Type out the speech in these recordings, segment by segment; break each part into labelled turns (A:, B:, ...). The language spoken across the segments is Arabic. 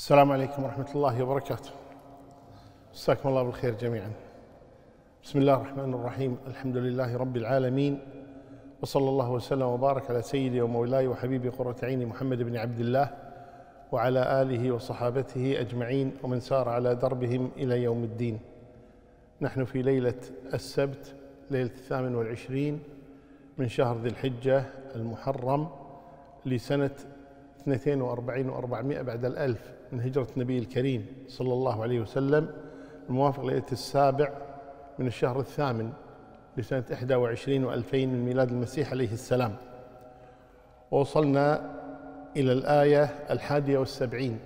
A: السلام عليكم ورحمة الله وبركاته مساكم الله بالخير جميعا بسم الله الرحمن الرحيم الحمد لله رب العالمين وصلى الله وسلم وبارك على سيدي ومولاي وحبيبي قرة عيني محمد بن عبد الله وعلى آله وصحابته أجمعين ومن سار على دربهم إلى يوم الدين نحن في ليلة السبت ليلة الثامن والعشرين من شهر ذي الحجة المحرم لسنة 42 و400 بعد الألف من هجرة النبي الكريم صلى الله عليه وسلم الموافق ليلة السابع من الشهر الثامن لسنة 21 و2000 من ميلاد المسيح عليه السلام ووصلنا إلى الآية الحادية والسبعين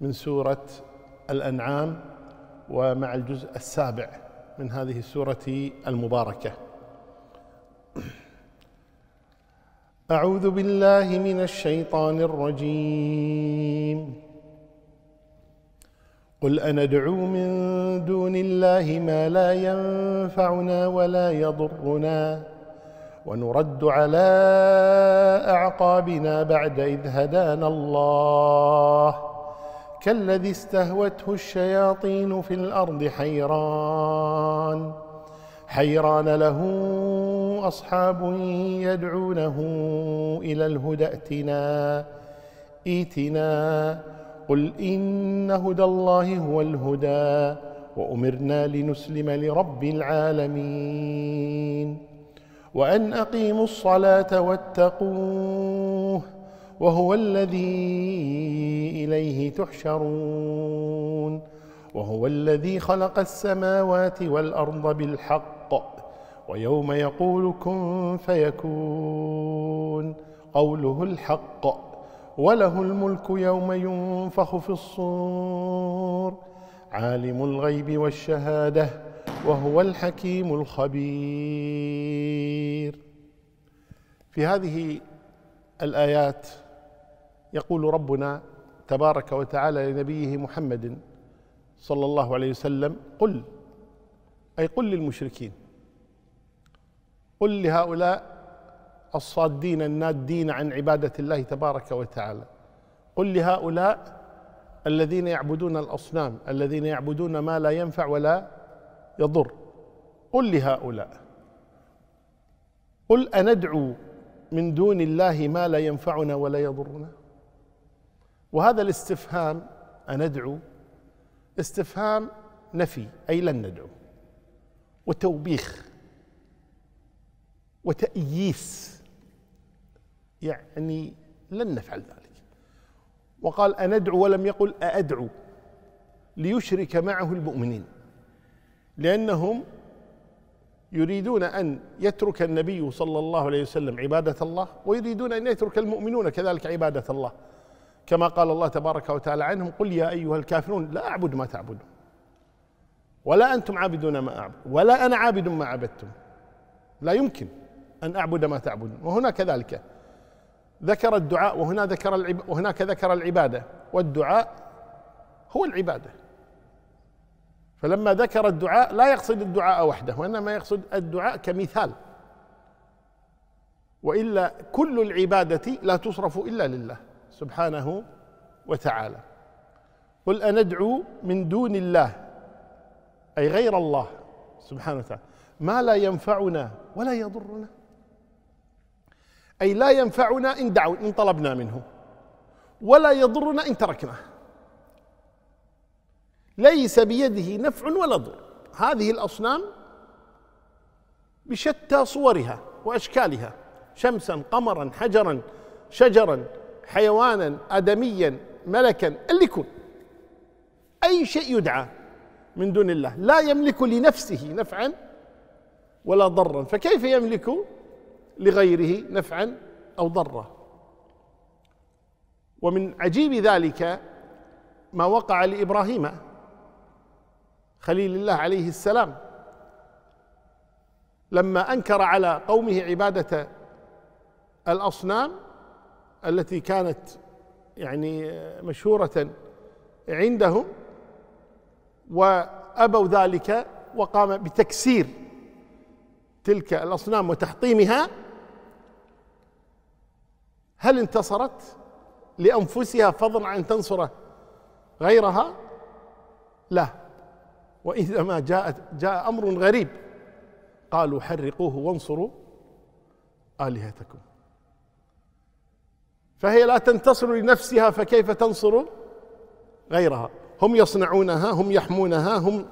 A: من سورة الأنعام ومع الجزء السابع من هذه السورة المباركة أعوذ بالله من الشيطان الرجيم قل أندعو من دون الله ما لا ينفعنا ولا يضرنا ونرد على أعقابنا بعد إذ هدانا الله كالذي استهوته الشياطين في الأرض حيران حيران له أصحاب يدعونه إلى الهدى ائتنا ائتنا قل إن هدى الله هو الهدى وأمرنا لنسلم لرب العالمين وأن أقيموا الصلاة واتقوه وهو الذي إليه تحشرون وهو الذي خلق السماوات والأرض بالحق ويوم يقول كن فيكون قوله الحق وله الملك يوم ينفخ في الصور عالم الغيب والشهادة وهو الحكيم الخبير في هذه الآيات يقول ربنا تبارك وتعالى لنبيه محمد صلى الله عليه وسلم قل أي قل للمشركين قل لهؤلاء الصادين النادين عن عبادة الله تبارك وتعالى قل لهؤلاء الذين يعبدون الأصنام الذين يعبدون ما لا ينفع ولا يضر قل لهؤلاء قل أندعو من دون الله ما لا ينفعنا ولا يضرنا وهذا الاستفهام أندعو استفهام نفي أي لن ندعو وتوبيخ وتأييس يعني لن نفعل ذلك وقال أندعو ولم يقل أأدعو ليشرك معه المؤمنين لأنهم يريدون أن يترك النبي صلى الله عليه وسلم عبادة الله ويريدون أن يترك المؤمنون كذلك عبادة الله كما قال الله تبارك وتعالى عنهم قل يا أيها الكافرون لا أعبد ما تعبدون ولا أنتم عابدون ما أعبد ولا أنا عابد ما عبدتم لا يمكن أن أعبد ما تعبدون وهنا كذلك ذكر الدعاء وهنا ذكر العب وهناك ذكر العباده والدعاء هو العباده فلما ذكر الدعاء لا يقصد الدعاء وحده وانما يقصد الدعاء كمثال والا كل العباده لا تصرف الا لله سبحانه وتعالى قل أندعو من دون الله أي غير الله سبحانه وتعالى ما لا ينفعنا ولا يضرنا أي لا ينفعنا إن دعو إن طلبنا منه ولا يضرنا إن تركناه ليس بيده نفع ولا ضر هذه الأصنام بشتى صورها وأشكالها شمسا قمرا حجرا شجرا حيوانا آدميا ملكا اللي يكون أي شيء يدعى من دون الله لا يملك لنفسه نفعا ولا ضرا فكيف يملك لغيره نفعا او ضرا ومن عجيب ذلك ما وقع لابراهيم خليل الله عليه السلام لما انكر على قومه عباده الاصنام التي كانت يعني مشهوره عندهم وابوا ذلك وقام بتكسير تلك الاصنام وتحطيمها هل انتصرت لانفسها فضلا عن تنصر غيرها لا واذا ما جاء جاء امر غريب قالوا حرقوه وانصروا الهتكم فهي لا تنتصر لنفسها فكيف تنصر غيرها هم يصنعونها هم يحمونها هم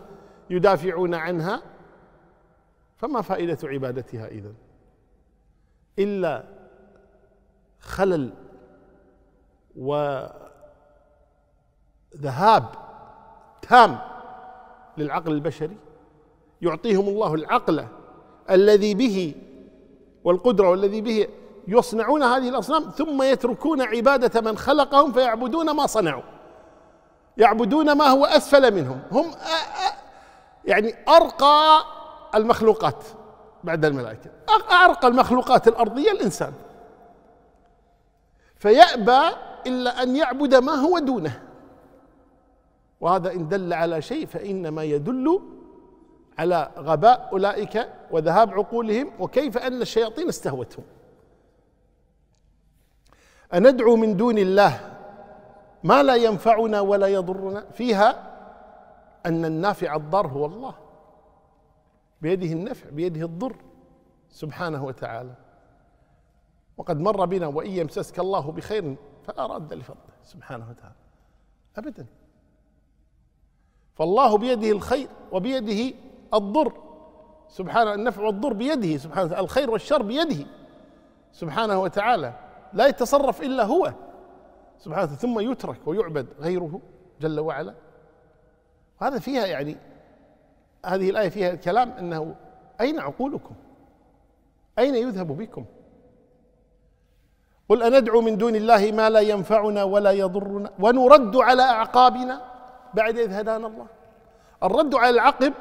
A: يدافعون عنها فما فائده عبادتها اذن الا خلل وذهاب تام للعقل البشري يعطيهم الله العقل الذي به والقدره والذي به يصنعون هذه الاصنام ثم يتركون عباده من خلقهم فيعبدون ما صنعوا يعبدون ما هو اسفل منهم هم يعني ارقى المخلوقات بعد الملائكه ارقى المخلوقات الارضيه الانسان فيأبى إلا أن يعبد ما هو دونه وهذا إن دل على شيء فإنما يدل على غباء أولئك وذهاب عقولهم وكيف أن الشياطين استهوتهم أندعو من دون الله ما لا ينفعنا ولا يضرنا فيها أن النافع الضار هو الله بيده النفع بيده الضر سبحانه وتعالى وقد مر بنا وإن يمسسك الله بخير فلا راد لفضله سبحانه وتعالى أبدا فالله بيده الخير وبيده الضر سبحانه النفع والضر بيده سبحانه الخير والشر بيده سبحانه وتعالى لا يتصرف إلا هو سبحانه ثم يترك ويعبد غيره جل وعلا هذا فيها يعني هذه الآية فيها الكلام أنه أين عقولكم أين يذهب بكم قل أندعو من دون الله ما لا ينفعنا ولا يضرنا ونرد على أعقابنا بعد إذ هدانا الله الرد على العقب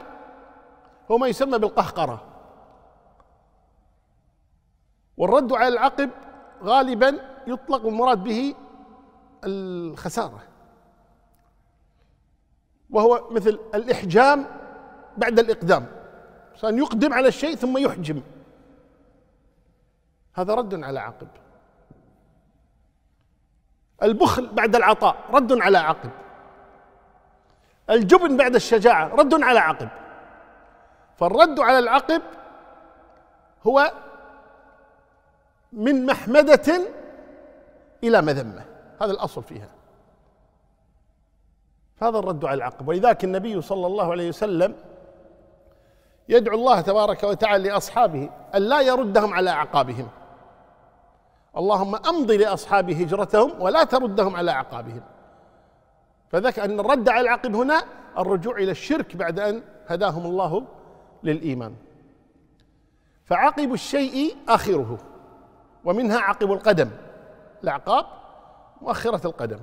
A: هو ما يسمى بالقهقرة والرد على العقب غالبا يطلق المراد به الخسارة وهو مثل الإحجام بعد الإقدام أن يقدم على الشيء ثم يحجم هذا رد على عقب البخل بعد العطاء رد على عقب الجبن بعد الشجاعة رد على عقب فالرد على العقب هو من محمدة إلى مذمة هذا الأصل فيها هذا الرد على العقب ولذلك النبي صلى الله عليه وسلم يدعو الله تبارك وتعالى لأصحابه أن لا يردهم على أعقابهم اللهم أمضي لأصحاب هجرتهم ولا تردهم على أعقابهم فذاك أن الرد على العقب هنا الرجوع إلى الشرك بعد أن هداهم الله للإيمان فعقب الشيء آخره ومنها عقب القدم الأعقاب مؤخرة القدم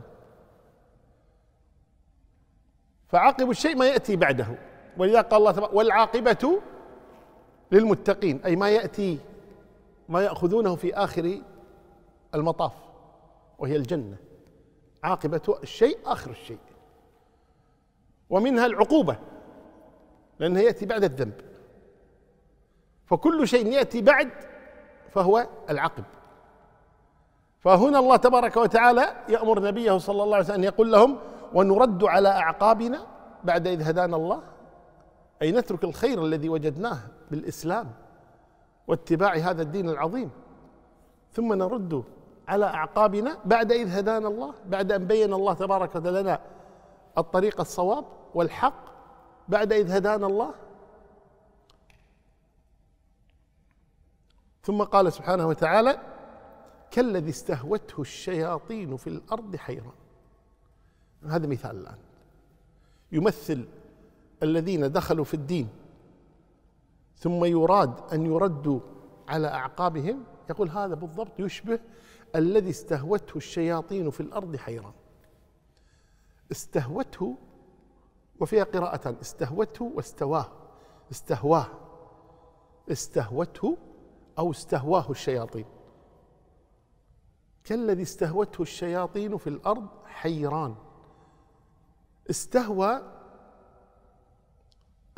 A: فعقب الشيء ما يأتي بعده ولذا قال الله تبارك والعاقبة للمتقين أي ما يأتي ما يأخذونه في آخر المطاف وهي الجنة عاقبة الشيء آخر الشيء ومنها العقوبة لأنه يأتي بعد الذنب فكل شيء يأتي بعد فهو العقب فهنا الله تبارك وتعالى يأمر نبيه صلى الله عليه وسلم أن يقول لهم ونرد على أعقابنا بعد إذ هدانا الله أي نترك الخير الذي وجدناه بالإسلام واتباع هذا الدين العظيم ثم نرد على أعقابنا بعد إذ هدانا الله بعد أن بين الله تبارك وتعالى لنا الطريق الصواب والحق بعد إذ هدانا الله ثم قال سبحانه وتعالى كالذي استهوته الشياطين في الأرض حيران هذا مثال الآن يمثل الذين دخلوا في الدين ثم يراد أن يردوا على أعقابهم يقول هذا بالضبط يشبه الذي استهوته الشياطين في الأرض حيران استهوته وفيها قراءتان استهوته واستواه استهواه استهوته أو استهواه الشياطين كالذي استهوته الشياطين في الأرض حيران استهوى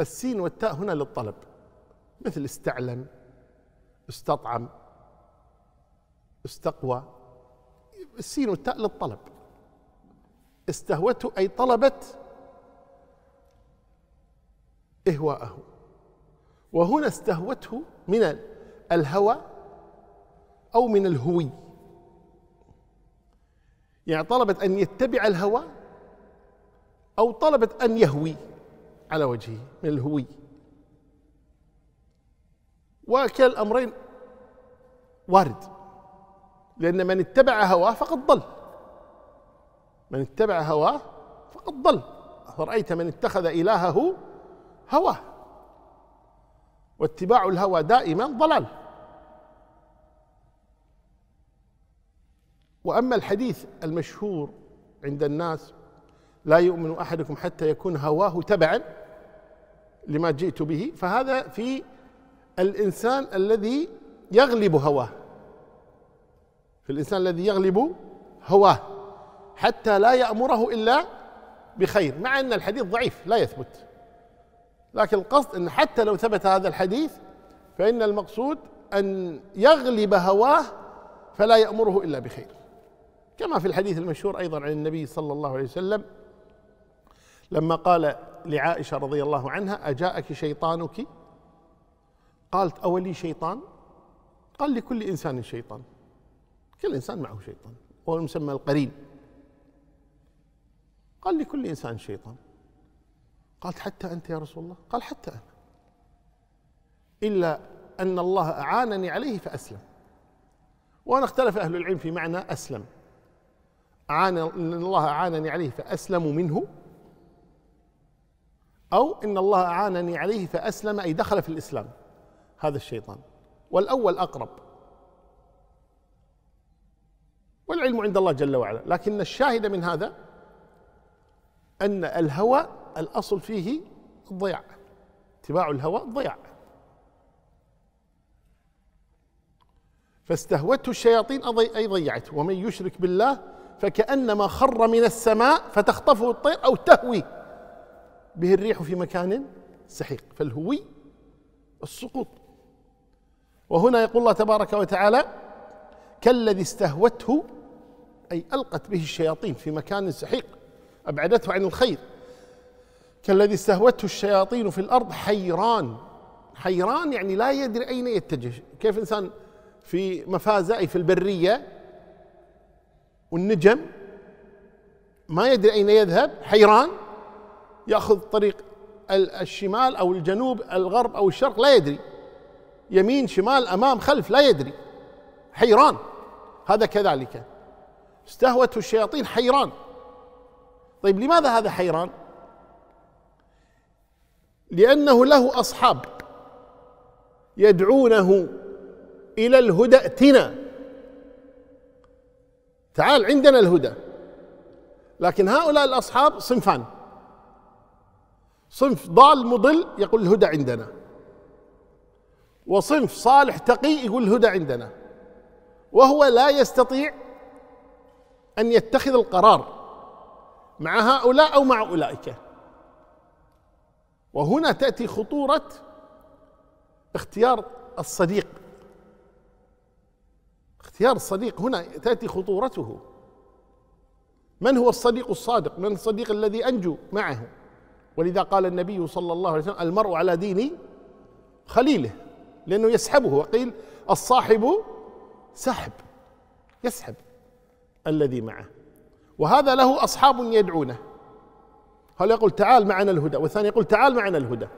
A: السين والتاء هنا للطلب مثل استعلم استطعم استقوى السين والتاء للطلب استهوته أي طلبت إهواءه وهنا استهوته من الهوى أو من الهوي يعني طلبت أن يتبع الهوى أو طلبت أن يهوي على وجهه من الهوي وكلا الأمرين وارد لأن من اتبع هواه فقد ضل من اتبع هواه فقد ضل فرأيت من اتخذ إلهه هواه واتباع الهوى دائما ضلال وأما الحديث المشهور عند الناس لا يؤمن أحدكم حتى يكون هواه تبعا لما جئت به فهذا في الإنسان الذي يغلب هواه الإنسان الذي يغلب هواه حتى لا يأمره إلا بخير مع أن الحديث ضعيف لا يثبت لكن القصد أن حتى لو ثبت هذا الحديث فإن المقصود أن يغلب هواه فلا يأمره إلا بخير كما في الحديث المشهور أيضا عن النبي صلى الله عليه وسلم لما قال لعائشة رضي الله عنها أجاءك شيطانك قالت أولي شيطان قال لكل إنسان شيطان كل إنسان معه شيطان هو المسمى القرين قال لكل إنسان شيطان قالت حتى أنت يا رسول الله قال حتى أنا إلا أن الله أعانني عليه فأسلم وأنا اختلف أهل العلم في معنى أسلم أعان إن الله أعانني عليه فأسلم منه أو إن الله أعانني عليه فأسلم أي دخل في الإسلام هذا الشيطان والأول أقرب والعلم عند الله جل وعلا لكن الشاهد من هذا أن الهوى الأصل فيه الضياع اتباع الهوى ضياع فاستهوته الشياطين أي ضيعته ومن يشرك بالله فكأنما خر من السماء فتخطفه الطير أو تهوي به الريح في مكان سحيق فالهوي السقوط وهنا يقول الله تبارك وتعالى كالذي استهوته أي ألقت به الشياطين في مكان سحيق أبعدته عن الخير كالذي استهوته الشياطين في الأرض حيران حيران يعني لا يدري أين يتجه كيف إنسان في مفازة في البرية والنجم ما يدري أين يذهب حيران يأخذ طريق الشمال أو الجنوب الغرب أو الشرق لا يدري يمين شمال أمام خلف لا يدري حيران هذا كذلك استهوته الشياطين حيران طيب لماذا هذا حيران لانه له اصحاب يدعونه الى الهدى ائتنا تعال عندنا الهدى لكن هؤلاء الاصحاب صنفان صنف ضال مضل يقول الهدى عندنا وصنف صالح تقي يقول الهدى عندنا وهو لا يستطيع أن يتخذ القرار مع هؤلاء أو مع أولئك وهنا تأتي خطورة اختيار الصديق اختيار الصديق هنا تأتي خطورته من هو الصديق الصادق من الصديق الذي أنجو معه ولذا قال النبي صلى الله عليه وسلم المرء على دين خليله لأنه يسحبه وقيل الصاحب سحب يسحب الذي معه وهذا له أصحاب يدعونه هل يقول تعال معنا الهدى والثاني يقول تعال معنا الهدى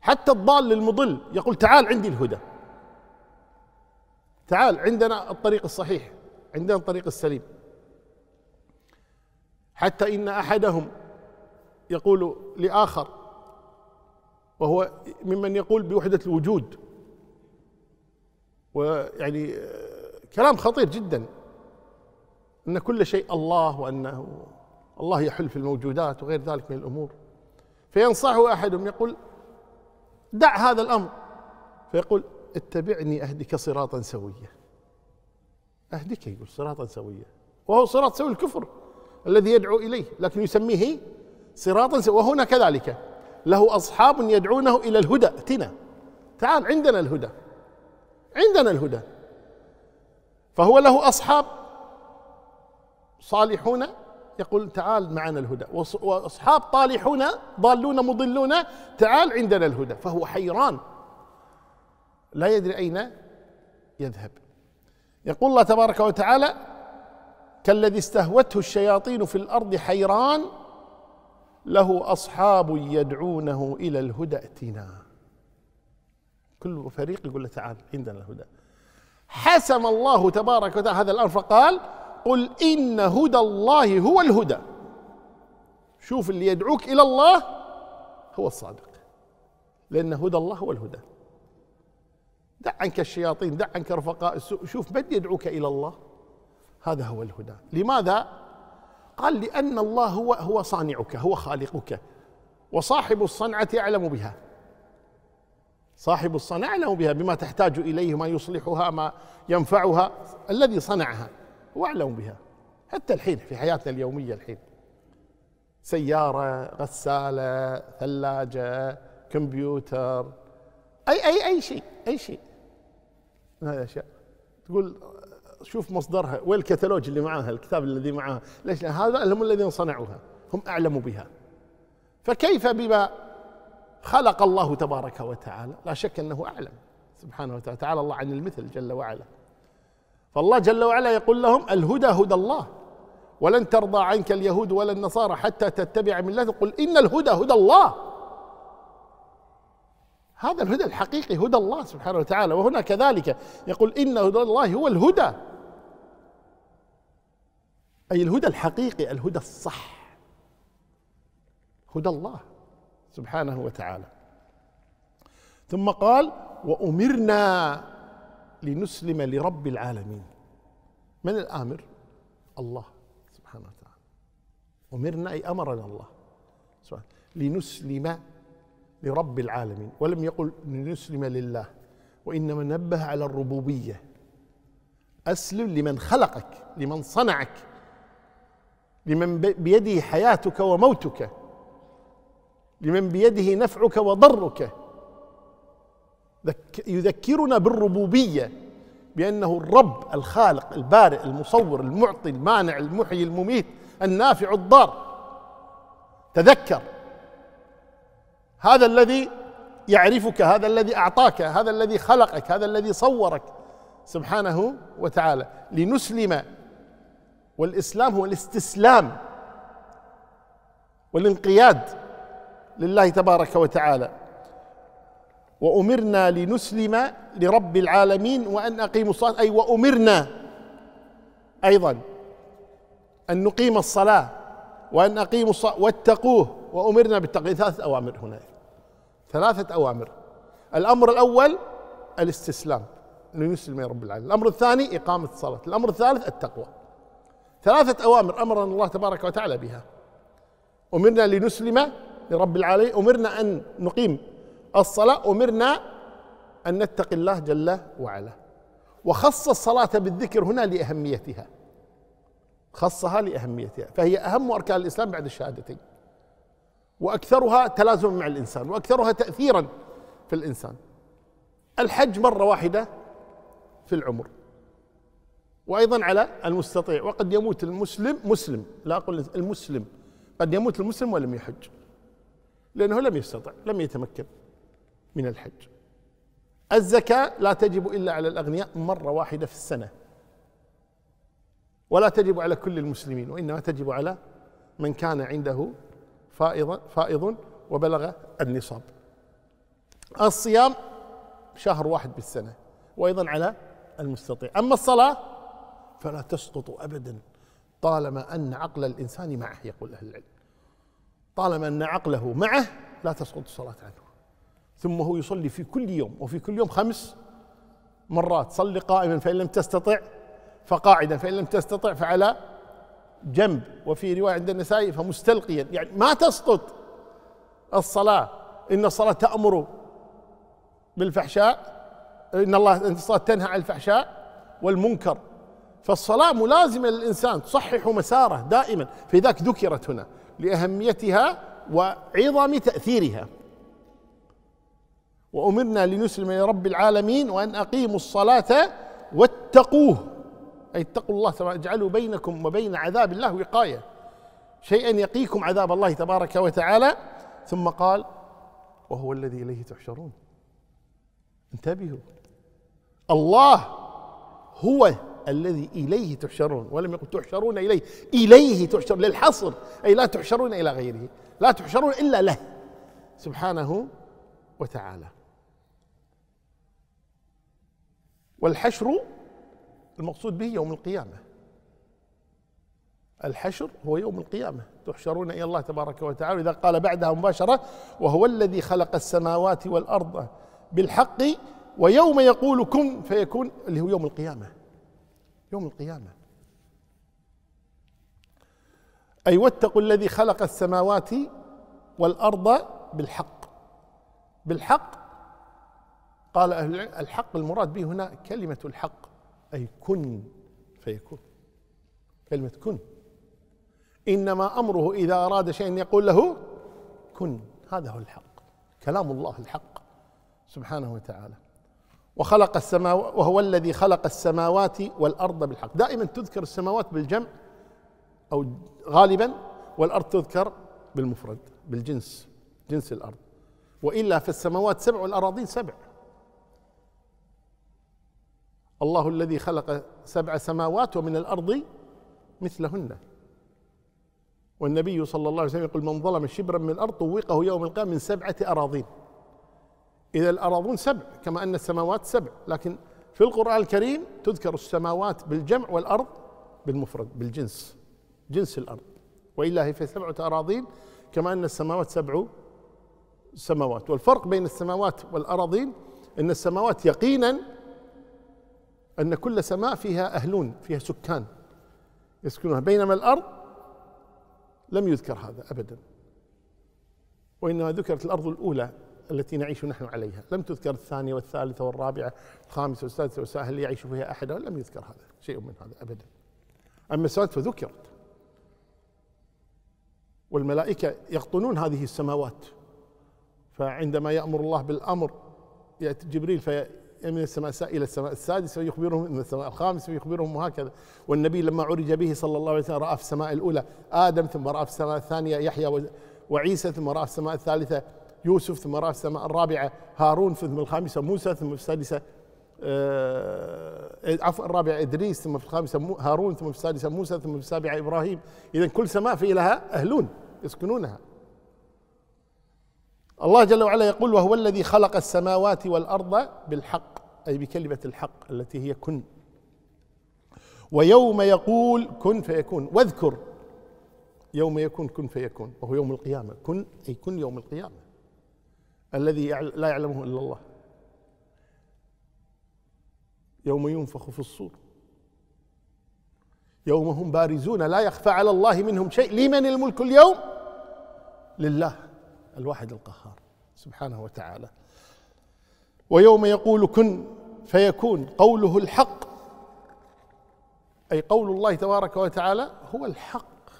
A: حتى الضال للمضل يقول تعال عندي الهدى تعال عندنا الطريق الصحيح عندنا الطريق السليم حتى إن أحدهم يقول لآخر وهو ممن يقول بوحدة الوجود ويعني كلام خطير جدا ان كل شيء الله وانه الله يحل في الموجودات وغير ذلك من الامور فينصحه احدهم يقول دع هذا الامر فيقول اتبعني اهدك صراطا سويا اهدك يقول صراطا سويا وهو صراط سوي الكفر الذي يدعو اليه لكن يسميه صراطا سويا وهنا كذلك له اصحاب يدعونه الى الهدى اتنا تعال عندنا الهدى عندنا الهدى فهو له أصحاب صالحون يقول تعال معنا الهدى وأصحاب طالحون ضالون مضلون تعال عندنا الهدى فهو حيران لا يدري أين يذهب يقول الله تبارك وتعالى كالذي استهوته الشياطين في الأرض حيران له أصحاب يدعونه إلى الهدى ائتنا كل فريق يقول له تعال عندنا الهدى حسم الله تبارك وتعالى هذا الأمر فقال قل إن هدى الله هو الهدى شوف اللي يدعوك إلى الله هو الصادق لأن هدى الله هو الهدى دع عنك الشياطين دع عنك رفقاء السوء شوف من يدعوك إلى الله هذا هو الهدى لماذا قال لأن الله هو هو صانعك هو خالقك وصاحب الصنعة أعلم بها صاحب الصنعة له بها بما تحتاج إليه ما يصلحها ما ينفعها الذي صنعها هو أعلم بها حتى الحين في حياتنا اليومية الحين سيارة غسالة ثلاجة كمبيوتر أي أي أي شيء أي شيء من هذه الأشياء تقول شوف مصدرها وين الكتالوج اللي معاها الكتاب الذي معاها ليش هذا هم الذين صنعوها هم أعلموا بها فكيف بما خلق الله تبارك وتعالى لا شك أنه أعلم سبحانه وتعالى تعالى الله عن المثل جل وعلا فالله جل وعلا يقول لهم الهدى هدى الله ولن ترضى عنك اليهود ولا النصارى حتى تتبع ملته قل إن الهدى هدى الله هذا الهدى الحقيقي هدى الله سبحانه وتعالى وهنا كذلك يقول إن هدى الله هو الهدى أي الهدى الحقيقي الهدى الصح هدى الله سبحانه وتعالى ثم قال وأمرنا لنسلم لرب العالمين من الآمر؟ الله سبحانه وتعالى أمرنا أي أمرنا الله سبحانه لنسلم لرب العالمين ولم يقل لنسلم لله وإنما نبه على الربوبية أسلم لمن خلقك لمن صنعك لمن بيده حياتك وموتك لمن بيده نفعك وضرك يذكرنا بالربوبيه بانه الرب الخالق البارئ المصور المعطي المانع المحيي المميت النافع الضار تذكر هذا الذي يعرفك هذا الذي اعطاك هذا الذي خلقك هذا الذي صورك سبحانه وتعالى لنسلم والاسلام هو الاستسلام والانقياد لله تبارك وتعالى وأمرنا لنسلم لرب العالمين وأن أقيموا الصلاة أي وأمرنا أيضا أن نقيم الصلاة وأن أقيموا الصلاة واتقوه وأمرنا بالتقوى ثلاثة أوامر هنا ثلاثة أوامر الأمر الأول الاستسلام لنسلم يا رب العالمين الأمر الثاني إقامة الصلاة الأمر الثالث التقوى ثلاثة أوامر أمرنا الله تبارك وتعالى بها أمرنا لنسلم لرب العالمين أمرنا أن نقيم الصلاة أمرنا أن نتقي الله جل وعلا وخص الصلاة بالذكر هنا لأهميتها خصها لأهميتها فهي أهم أركان الإسلام بعد الشهادتين وأكثرها تلازما مع الإنسان وأكثرها تأثيرا في الإنسان الحج مرة واحدة في العمر وأيضا على المستطيع وقد يموت المسلم مسلم لا أقول المسلم قد يموت المسلم ولم يحج لأنه لم يستطع لم يتمكن من الحج الزكاة لا تجب إلا على الأغنياء مرة واحدة في السنة ولا تجب على كل المسلمين وإنما تجب على من كان عنده فائض, فائض وبلغ النصاب الصيام شهر واحد بالسنة وأيضا على المستطيع أما الصلاة فلا تسقط أبدا طالما أن عقل الإنسان معه يقول أهل العلم طالما أن عقله معه لا تسقط الصلاة عنه ثم هو يصلي في كل يوم وفي كل يوم خمس مرات صلي قائما فإن لم تستطع فقاعدا فإن لم تستطع فعلى جنب وفي رواية عند النسائي فمستلقيا يعني ما تسقط الصلاة إن الصلاة تأمر بالفحشاء إن الله إن الصلاة تنهى عن الفحشاء والمنكر فالصلاة ملازمة للإنسان تصحح مساره دائما فلذلك ذكرت هنا لأهميتها وعظم تأثيرها وأمرنا لنسلم لرب العالمين وأن أقيموا الصلاة واتقوه أي اتقوا الله اجعلوا بينكم وبين عذاب الله وقاية شيئا يقيكم عذاب الله تبارك وتعالى ثم قال وهو الذي إليه تحشرون انتبهوا الله هو الذي إليه تحشرون ولم يقل تحشرون إليه إليه تحشرون للحصر أي لا تحشرون إلى غيره لا تحشرون إلا له سبحانه وتعالى والحشر المقصود به يوم القيامة الحشر هو يوم القيامة تحشرون إلى الله تبارك وتعالى إذا قال بعدها مباشرة وهو الذي خلق السماوات والأرض بالحق ويوم يقول كن فيكون اللي هو يوم القيامة يوم القيامة أي واتقوا الذي خلق السماوات والأرض بالحق بالحق قال أهل العلم الحق المراد به هنا كلمة الحق أي كن فيكون كلمة كن إنما أمره إذا أراد شيئا يقول له كن هذا هو الحق كلام الله الحق سبحانه وتعالى وخلق السماوات وهو الذي خلق السماوات والأرض بالحق دائما تذكر السماوات بالجمع أو غالبا والأرض تذكر بالمفرد بالجنس جنس الأرض وإلا فالسماوات سبع والأراضين سبع الله الذي خلق سبع سماوات ومن الأرض مثلهن والنبي صلى الله عليه وسلم يقول من ظلم شبرا من الأرض طوقه يوم القيامة من سبعة أراضين إذا الأراضون سبع كما أن السماوات سبع لكن في القرآن الكريم تذكر السماوات بالجمع والأرض بالمفرد بالجنس جنس الأرض وإلا هي في سبعة أراضين كما أن السماوات سبع سماوات والفرق بين السماوات والأراضين أن السماوات يقينا أن كل سماء فيها أهلون فيها سكان يسكنونها بينما الأرض لم يذكر هذا أبدا وإنما ذكرت الأرض الأولى التي نعيش نحن عليها لم تذكر الثانية والثالثة والرابعة والخامسة والسادسة والسابعة هل يعيش فيها أحد لم يذكر هذا شيء من هذا أبدا أما السماوات فذكرت والملائكة يقطنون هذه السماوات فعندما يأمر الله بالأمر يأتي جبريل في من السماء إلى السماء السادسة ويخبرهم من السماء الخامسة ويخبرهم وهكذا والنبي لما عرج به صلى الله عليه وسلم رأى في السماء الأولى آدم ثم رأى في السماء الثانية يحيى وعيسى ثم رأى في السماء الثالثة يوسف ثم رأى السماء الرابعة هارون ثم الخامسة موسى ثم السادسة آه، عفوا الرابعة إدريس ثم في الخامسة هارون ثم في السادسة موسى ثم في السابعة إبراهيم إذا كل سماء في لها أهلون يسكنونها الله جل وعلا يقول وهو الذي خلق السماوات والأرض بالحق أي بكلمة الحق التي هي كن ويوم يقول كن فيكون واذكر يوم يكون كن فيكون وهو يوم القيامة كن أي كن يوم القيامة الذي لا يعلمه إلا الله يوم ينفخ في الصور يوم هم بارزون لا يخفى على الله منهم شيء لمن الملك اليوم لله الواحد القهار سبحانه وتعالى ويوم يقول كن فيكون قوله الحق اي قول الله تبارك وتعالى هو الحق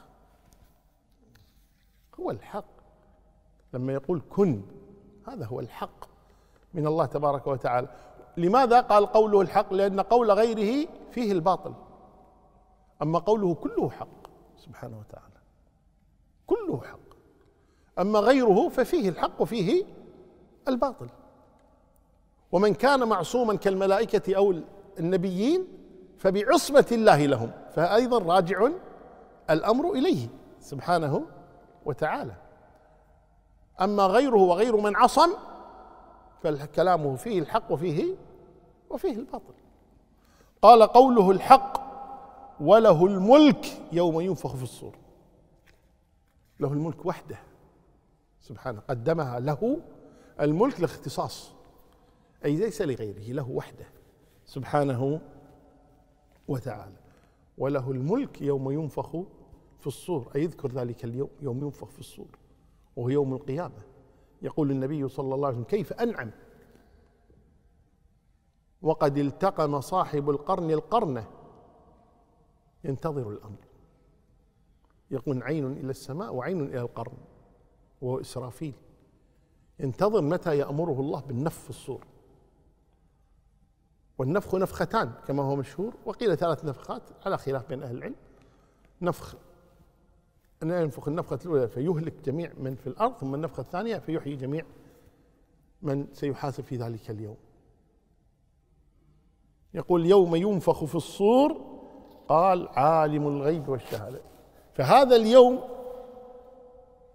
A: هو الحق لما يقول كن هذا هو الحق من الله تبارك وتعالى لماذا قال قوله الحق لأن قول غيره فيه الباطل أما قوله كله حق سبحانه وتعالى كله حق أما غيره ففيه الحق وفيه الباطل ومن كان معصوما كالملائكة أو النبيين فبعصمة الله لهم فأيضا راجع الأمر إليه سبحانه وتعالى أما غيره وغير من عصم فكلامه فيه الحق وفيه وفيه الباطل قال قوله الحق وله الملك يوم ينفخ في الصور له الملك وحده سبحانه قدمها له الملك لاختصاص أي ليس لغيره له وحده سبحانه وتعالى وله الملك يوم ينفخ في الصور أي يذكر ذلك اليوم يوم ينفخ في الصور وهو يوم القيامة يقول النبي صلى الله عليه وسلم كيف أنعم وقد التقم صاحب القرن القرنة ينتظر الأمر يقول عين إلى السماء وعين إلى القرن وهو إسرافيل ينتظر متى يأمره الله بالنفخ في الصور والنفخ نفختان كما هو مشهور وقيل ثلاث نفخات على خلاف بين أهل العلم نفخ أن ينفخ النفخة الأولى فيهلك جميع من في الأرض ثم النفخة الثانية فيحيي جميع من سيحاسب في ذلك اليوم يقول يوم ينفخ في الصور قال عالم الغيب والشهادة فهذا اليوم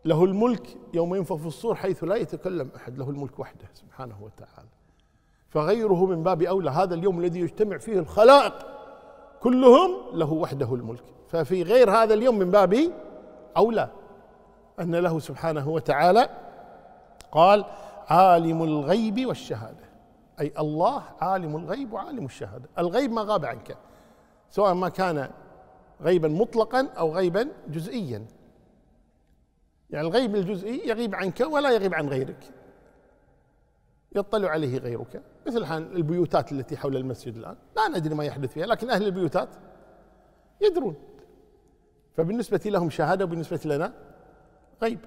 A: له الملك يوم ينفخ في الصور حيث لا يتكلم أحد له الملك وحده سبحانه وتعالى فغيره من باب أولى هذا اليوم الذي يجتمع فيه الخلائق كلهم له وحده الملك ففي غير هذا اليوم من باب أولى أن له سبحانه وتعالى قال عالم الغيب والشهادة أي الله عالم الغيب وعالم الشهادة الغيب ما غاب عنك سواء ما كان غيبا مطلقا أو غيبا جزئيا يعني الغيب الجزئي يغيب عنك ولا يغيب عن غيرك يطلع عليه غيرك مثل الآن البيوتات التي حول المسجد الآن لا ندري ما يحدث فيها لكن أهل البيوتات يدرون فبالنسبة لهم شهادة وبالنسبة لنا غيب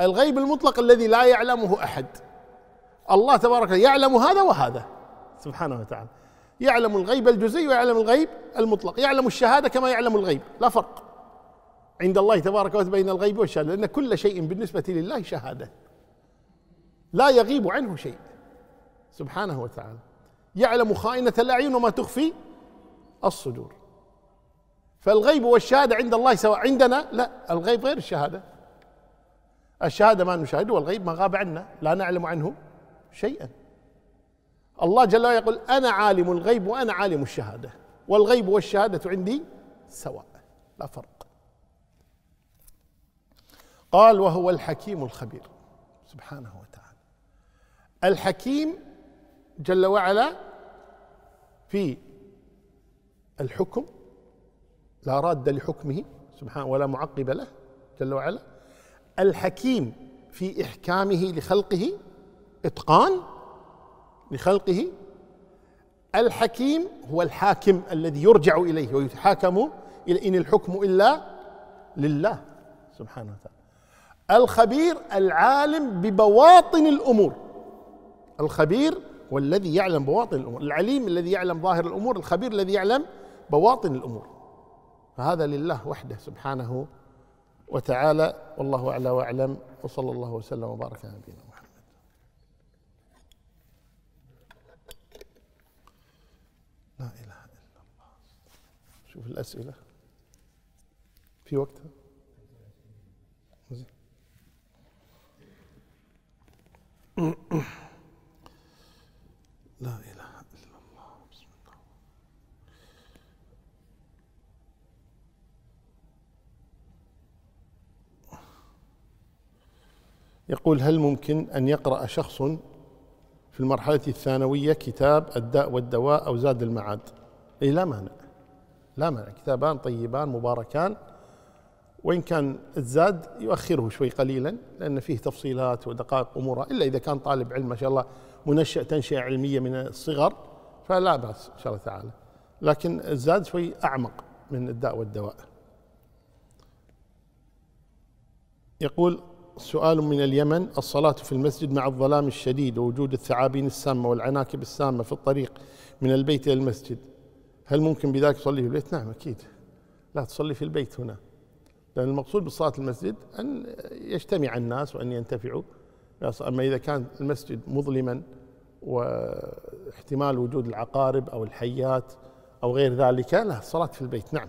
A: الغيب المطلق الذي لا يعلمه أحد الله تبارك يعلم هذا وهذا سبحانه وتعالى يعلم الغيب الجزئي ويعلم الغيب المطلق يعلم الشهادة كما يعلم الغيب لا فرق عند الله تبارك وتعالى بين الغيب والشهادة لأن كل شيء بالنسبة لله شهادة لا يغيب عنه شيء سبحانه وتعالى يعلم خائنة الأعين وما تخفي الصدور فالغيب والشهادة عند الله سواء عندنا لا الغيب غير الشهادة الشهادة ما نشاهده والغيب ما غاب عنا لا نعلم عنه شيئا الله جل وعلا يقول أنا عالم الغيب وأنا عالم الشهادة والغيب والشهادة عندي سواء لا فرق قال وهو الحكيم الخبير سبحانه وتعالى الحكيم جل وعلا في الحكم لا راد لحكمه سبحانه ولا معقب له جل وعلا الحكيم في إحكامه لخلقه إتقان لخلقه الحكيم هو الحاكم الذي يرجع إليه ويتحاكم إلى إن الحكم إلا لله سبحانه وتعالى الخبير العالم ببواطن الأمور الخبير والذي يعلم بواطن الأمور العليم الذي يعلم ظاهر الأمور الخبير الذي يعلم بواطن الأمور فهذا لله وحده سبحانه وتعالى والله اعلى واعلم وصلى الله وسلم وبارك على نبينا محمد لا اله الا الله شوف الاسئله في وقتها لا اله يقول هل ممكن أن يقرأ شخص في المرحلة الثانوية كتاب الداء والدواء أو زاد المعاد أي لا مانع لا مانع كتابان طيبان مباركان وإن كان الزاد يؤخره شوي قليلا لأن فيه تفصيلات ودقائق أمورها إلا إذا كان طالب علم ما شاء الله منشأ تنشئة علمية من الصغر فلا بأس إن شاء الله تعالى لكن الزاد شوي أعمق من الداء والدواء يقول سؤال من اليمن الصلاة في المسجد مع الظلام الشديد ووجود الثعابين السامة والعناكب السامة في الطريق من البيت إلى المسجد هل ممكن بذلك تصلي في البيت؟ نعم أكيد لا تصلي في البيت هنا لأن المقصود بالصلاة المسجد أن يجتمع الناس وأن ينتفعوا أما إذا كان المسجد مظلما واحتمال وجود العقارب أو الحيات أو غير ذلك لا الصلاة في البيت نعم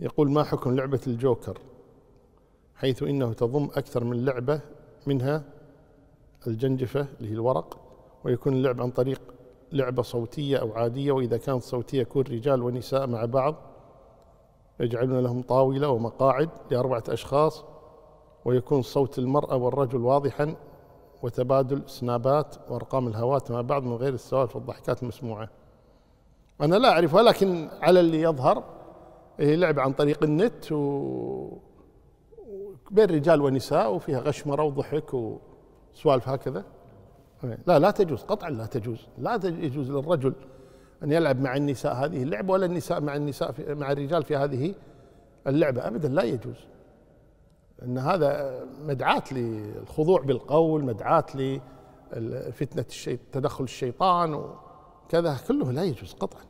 A: يقول ما حكم لعبة الجوكر حيث إنه تضم أكثر من لعبة منها الجنجفة اللي هي الورق ويكون اللعب عن طريق لعبة صوتية أو عادية وإذا كانت صوتية يكون رجال ونساء مع بعض يجعلون لهم طاولة ومقاعد لأربعة أشخاص ويكون صوت المرأة والرجل واضحا وتبادل سنابات وأرقام الهوات مع بعض من غير السوالف والضحكات المسموعة أنا لا أعرف ولكن على اللي يظهر إيه، لعبة عن طريق النت و بين رجال ونساء وفيها غشمرة وضحك وسوالف هكذا لا لا تجوز قطعا لا تجوز لا يجوز للرجل أن يلعب مع النساء هذه اللعبة ولا النساء مع النساء في مع الرجال في هذه اللعبة أبدا لا يجوز أن هذا مدعاة للخضوع بالقول مدعاة لفتنة تدخل الشيطان وكذا كله لا يجوز قطعا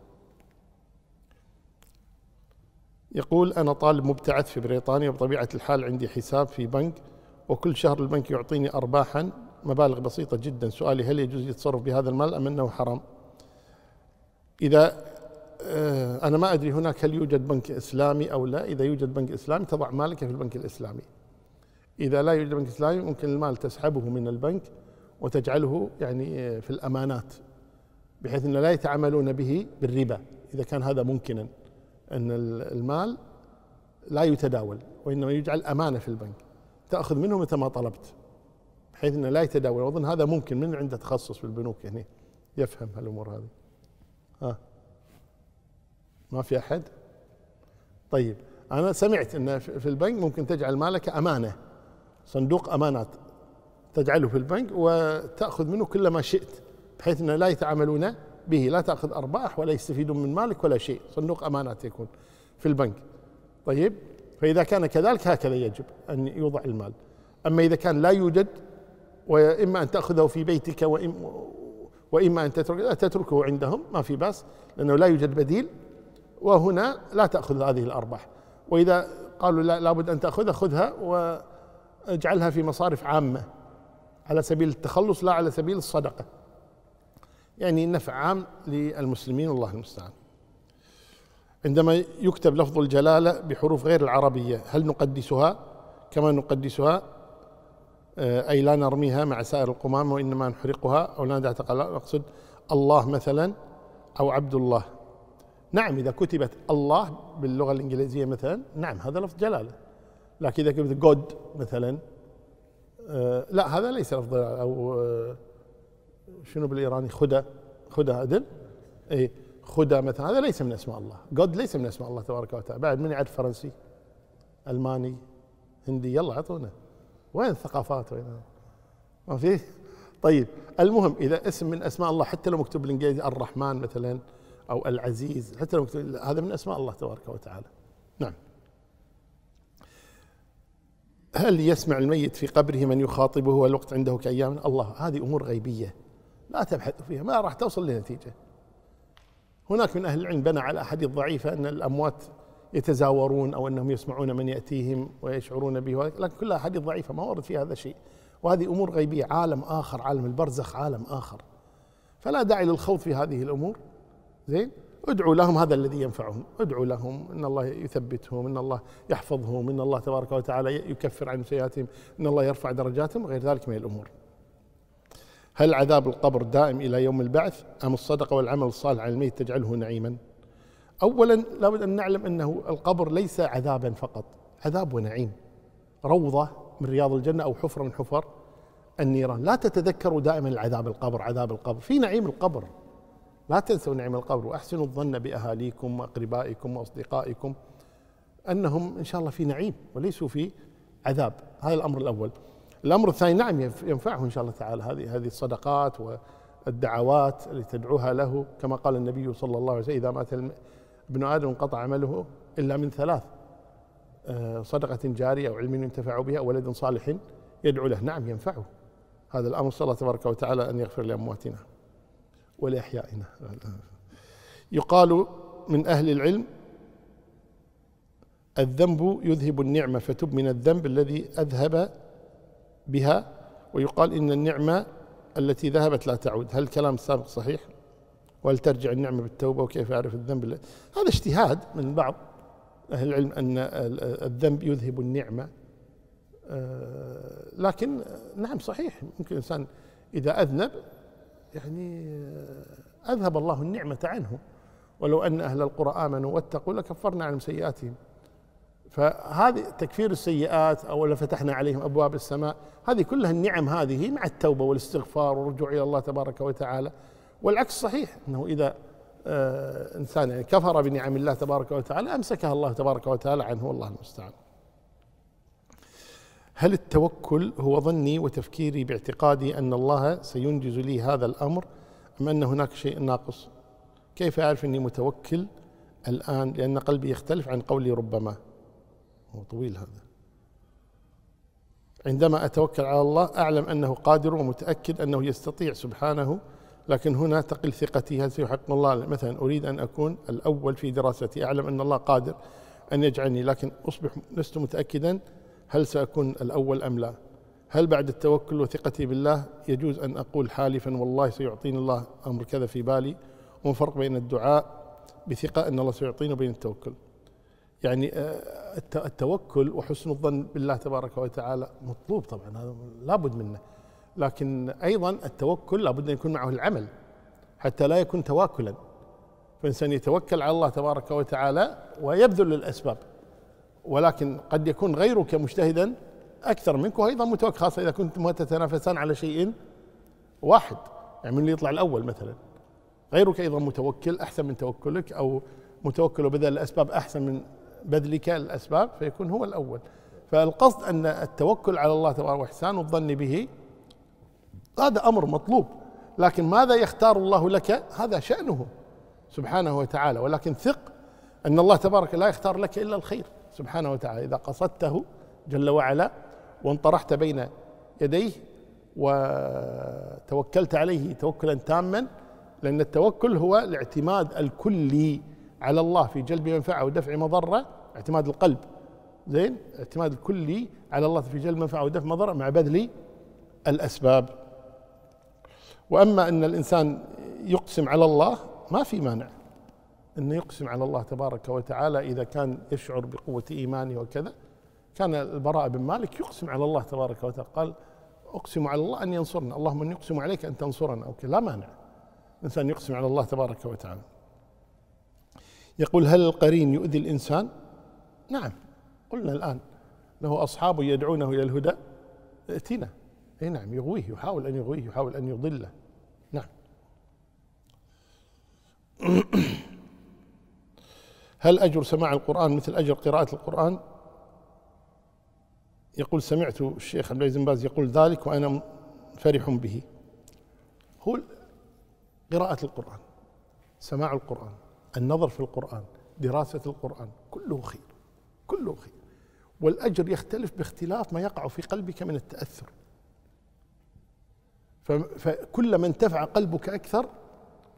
A: يقول أنا طالب مبتعث في بريطانيا وبطبيعة الحال عندي حساب في بنك وكل شهر البنك يعطيني أرباحا مبالغ بسيطة جدا سؤالي هل يجوز التصرف بهذا المال أم أنه حرام إذا آه، أنا ما أدري هناك هل يوجد بنك إسلامي أو لا إذا يوجد بنك إسلامي تضع مالك في البنك الإسلامي إذا لا يوجد بنك إسلامي ممكن المال تسحبه من البنك وتجعله يعني آه، في الأمانات بحيث أن لا يتعاملون به بالربا إذا كان هذا ممكنا أن المال لا يتداول وإنما يجعل أمانة في البنك تأخذ منه متى ما طلبت بحيث أنه لا يتداول اظن هذا ممكن من عنده تخصص في البنوك هنا يفهم هالأمور هذه ها ما في أحد طيب أنا سمعت أن في البنك ممكن تجعل مالك أمانة صندوق أمانات تجعله في البنك وتأخذ منه كل ما شئت بحيث أنه لا يتعاملون به لا تأخذ أرباح ولا يستفيدون من مالك ولا شيء صندوق أمانات يكون في البنك طيب فإذا كان كذلك هكذا يجب أن يوضع المال أما إذا كان لا يوجد وإما أن تأخذه في بيتك وإما أن تترك تتركه عندهم ما في بأس لأنه لا يوجد بديل وهنا لا تأخذ هذه الأرباح وإذا قالوا لا لابد أن تأخذها خذها واجعلها في مصارف عامة على سبيل التخلص لا على سبيل الصدقة يعني نفع عام للمسلمين والله المستعان عندما يكتب لفظ الجلالة بحروف غير العربية هل نقدسها كما نقدسها آه، أي لا نرميها مع سائر القمامة وإنما نحرقها أو لا ندع أقصد الله مثلا أو عبد الله نعم إذا كتبت الله باللغة الإنجليزية مثلا نعم هذا لفظ جلالة لكن إذا كتبت جود مثلا آه، لا هذا ليس لفظ أو آه، شنو بالايراني خدا خدا عدل اي خدا مثلا هذا ليس من اسماء الله جود ليس من اسماء الله تبارك وتعالى بعد من يعرف فرنسي الماني هندي يلا اعطونا وين الثقافات وين ما في طيب المهم اذا اسم من اسماء الله حتى لو مكتوب بالانجليزي الرحمن مثلا او العزيز حتى لو مكتوب هذا من اسماء الله تبارك وتعالى نعم هل يسمع الميت في قبره من يخاطبه والوقت عنده كأيام الله هذه أمور غيبية لا تبحث فيها ما راح توصل لنتيجة هناك من أهل العلم بنى على أحاديث ضعيفة أن الأموات يتزاورون أو أنهم يسمعون من يأتيهم ويشعرون به لكن كلها أحاديث ضعيفة ما ورد فيها هذا الشيء وهذه أمور غيبية عالم آخر عالم البرزخ عالم آخر فلا داعي للخوض في هذه الأمور زين ادعوا لهم هذا الذي ينفعهم ادعوا لهم ان الله يثبتهم ان الله يحفظهم ان الله تبارك وتعالى يكفر عن سيئاتهم ان الله يرفع درجاتهم وغير ذلك من الامور هل عذاب القبر دائم إلى يوم البعث أم الصدقة والعمل الصالح على الميت تجعله نعيما أولا لابد أن نعلم أنه القبر ليس عذابا فقط عذاب ونعيم روضة من رياض الجنة أو حفرة من حفر النيران لا تتذكروا دائما العذاب القبر عذاب القبر في نعيم القبر لا تنسوا نعيم القبر واحسنوا الظن باهاليكم واقربائكم واصدقائكم انهم ان شاء الله في نعيم وليسوا في عذاب هذا الامر الاول الامر الثاني نعم ينفعه ان شاء الله تعالى هذه هذه الصدقات والدعوات التي تدعوها له كما قال النبي صلى الله عليه وسلم اذا مات ابن ادم انقطع عمله الا من ثلاث آه، صدقه جاريه او علم ينتفع بها او ولد صالح يدعو له نعم ينفعه هذا الامر صلى الله تبارك وتعالى ان يغفر لامواتنا ولاحيائنا يقال من اهل العلم الذنب يذهب النعمه فتب من الذنب الذي اذهب بها ويقال إن النعمة التي ذهبت لا تعود هل الكلام السابق صحيح وهل ترجع النعمة بالتوبة وكيف أعرف الذنب هذا اجتهاد من بعض أهل العلم أن الذنب يذهب النعمة آه، لكن نعم صحيح ممكن الإنسان إذا أذنب يعني أذهب الله النعمة عنه ولو أن أهل القرى آمنوا واتقوا لكفرنا عن سيئاتهم فهذه تكفير السيئات او فتحنا عليهم ابواب السماء هذه كلها النعم هذه مع التوبه والاستغفار والرجوع الى الله تبارك وتعالى والعكس صحيح انه اذا آه انسان يعني كفر بنعم الله تبارك وتعالى امسكها الله تبارك وتعالى عنه والله المستعان. هل التوكل هو ظني وتفكيري باعتقادي ان الله سينجز لي هذا الامر ام ان هناك شيء ناقص؟ كيف اعرف اني متوكل الان لان قلبي يختلف عن قولي ربما هو طويل هذا عندما أتوكل على الله أعلم أنه قادر ومتأكد أنه يستطيع سبحانه لكن هنا تقل ثقتي هل سيحق الله مثلا أريد أن أكون الأول في دراستي أعلم أن الله قادر أن يجعلني لكن أصبح لست متأكدا هل سأكون الأول أم لا هل بعد التوكل وثقتي بالله يجوز أن أقول حالفا والله سيعطيني الله أمر كذا في بالي وما الفرق بين الدعاء بثقة أن الله سيعطيني وبين التوكل يعني آه، التوكل وحسن الظن بالله تبارك وتعالى مطلوب طبعا هذا لابد منه لكن ايضا التوكل لابد ان يكون معه العمل حتى لا يكون تواكلا فالانسان يتوكل على الله تبارك وتعالى ويبذل الاسباب ولكن قد يكون غيرك مجتهدا اكثر منك وايضا متوكل خاصه اذا كنتما تتنافسان على شيء واحد يعني من اللي يطلع الاول مثلا غيرك ايضا متوكل احسن من توكلك او متوكل وبذل الاسباب احسن من بذلك الأسباب فيكون هو الأول فالقصد أن التوكل على الله تبارك وإحسان الظن به هذا أمر مطلوب لكن ماذا يختار الله لك هذا شأنه سبحانه وتعالى ولكن ثق أن الله تبارك لا يختار لك إلا الخير سبحانه وتعالى إذا قصدته جل وعلا وانطرحت بين يديه وتوكلت عليه توكلا تاما لأن التوكل هو الاعتماد الكلي على الله في جلب منفعه ودفع مضره اعتماد القلب زين اعتماد الكلي على الله في جلب منفعه ودفع مضره مع بذل الاسباب واما ان الانسان يقسم على الله ما في مانع انه يقسم على الله تبارك وتعالى اذا كان يشعر بقوه ايمانه وكذا كان البراء بن مالك يقسم على الله تبارك وتعالى قال اقسم على الله ان ينصرنا اللهم أن يقسم عليك ان تنصرنا او لا مانع الانسان يقسم على الله تبارك وتعالى يقول هل القرين يؤذي الإنسان نعم قلنا الآن له أصحاب يدعونه إلى الهدى ائتنا أي نعم يغويه يحاول أن يغويه يحاول أن يضله نعم هل أجر سماع القرآن مثل أجر قراءة القرآن يقول سمعت الشيخ عبد العزيز بن باز يقول ذلك وأنا فرح به هو قراءة القرآن سماع القرآن النظر في القرآن دراسة القرآن كله خير كله خير والأجر يختلف باختلاف ما يقع في قلبك من التأثر فكلما انتفع قلبك أكثر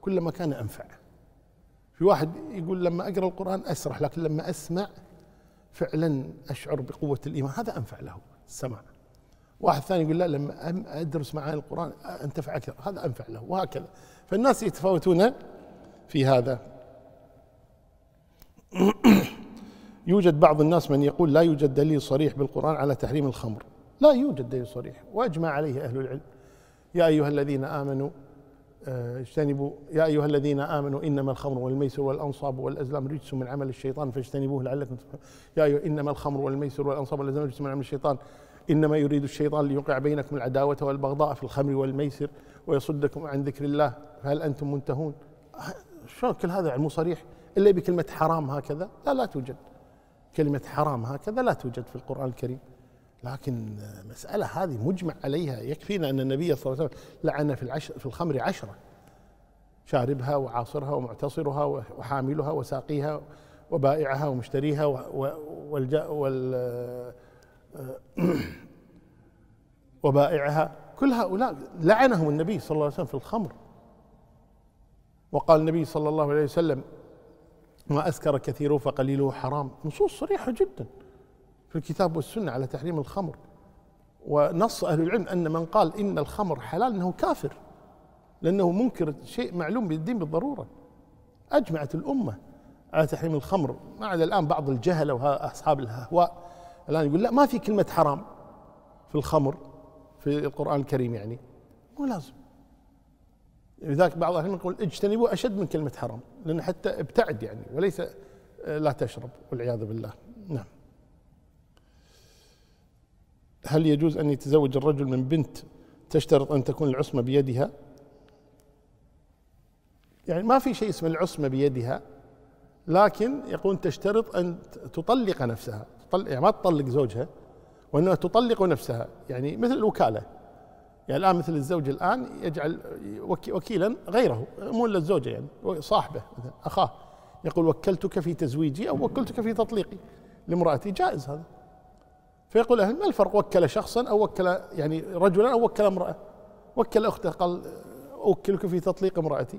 A: كلما كان أنفع في واحد يقول لما أقرأ القرآن أسرح لكن لما أسمع فعلا أشعر بقوة الإيمان هذا أنفع له السمع واحد ثاني يقول لا لما أدرس معاني القرآن أنتفع أكثر هذا أنفع له وهكذا فالناس يتفاوتون في هذا يوجد بعض الناس من يقول لا يوجد دليل صريح بالقرآن على تحريم الخمر لا يوجد دليل صريح وأجمع عليه أهل العلم يا أيها الذين آمنوا آه، اجتنبوا يا أيها الذين آمنوا إنما الخمر والميسر والأنصاب والأزلام رجس من عمل الشيطان فاجتنبوه لعلكم يا أيها إنما الخمر والميسر والأنصاب والأزلام رجس من عمل الشيطان إنما يريد الشيطان ليوقع بينكم العداوة والبغضاء في الخمر والميسر ويصدكم عن ذكر الله فهل أنتم منتهون آه، شلون كل هذا علم صريح إلا بكلمة حرام هكذا لا لا توجد كلمة حرام هكذا لا توجد في القرآن الكريم لكن مسألة هذه مجمع عليها يكفينا أن النبي صلى الله عليه وسلم لعن في, العشر في الخمر عشرة شاربها وعاصرها ومعتصرها وحاملها وساقيها وبائعها ومشتريها وال وبائعها كل هؤلاء لعنهم النبي صلى الله عليه وسلم في الخمر وقال النبي صلى الله عليه وسلم ما أسكر كثيره فقليله حرام نصوص صريحة جدا في الكتاب والسنة على تحريم الخمر ونص أهل العلم أن من قال إن الخمر حلال أنه كافر لأنه منكر شيء معلوم بالدين بالضرورة أجمعت الأمة على تحريم الخمر ما عدا الآن بعض الجهلة وأصحاب الأهواء الآن يقول لا ما في كلمة حرام في الخمر في القرآن الكريم يعني مو لازم لذلك بعض اهل يقول اجتنبوا اشد من كلمه حرام لان حتى ابتعد يعني وليس لا تشرب والعياذ بالله نعم هل يجوز ان يتزوج الرجل من بنت تشترط ان تكون العصمه بيدها يعني ما في شيء اسمه العصمه بيدها لكن يقول تشترط ان تطلق نفسها يعني ما تطلق زوجها وانما تطلق نفسها يعني مثل الوكاله يعني الان مثل الزوج الان يجعل وكيلا غيره مو الا الزوجه يعني صاحبه مثلا اخاه يقول وكلتك في تزويجي او وكلتك في تطليقي لامرأتي جائز هذا فيقول أهل ما الفرق وكل شخصا أو وكل يعني رجلا أو وكل امرأة وكل أخته قال أوكلك في تطليق امرأتي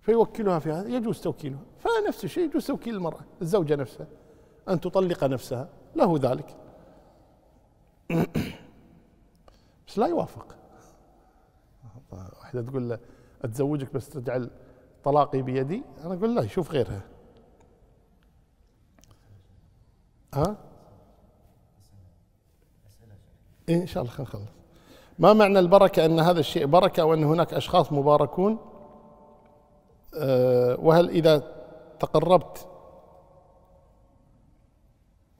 A: فيوكلها في هذا يجوز توكيلها فنفس الشيء يجوز توكيل المرأة الزوجة نفسها أن تطلق نفسها له ذلك بس لا يوافق واحدة تقول له أتزوجك بس تجعل طلاقي بيدي أنا أقول لا شوف غيرها ها إيه إن شاء الله خلنا نخلص ما معنى البركة أن هذا الشيء بركة وأن هناك أشخاص مباركون أه وهل إذا تقربت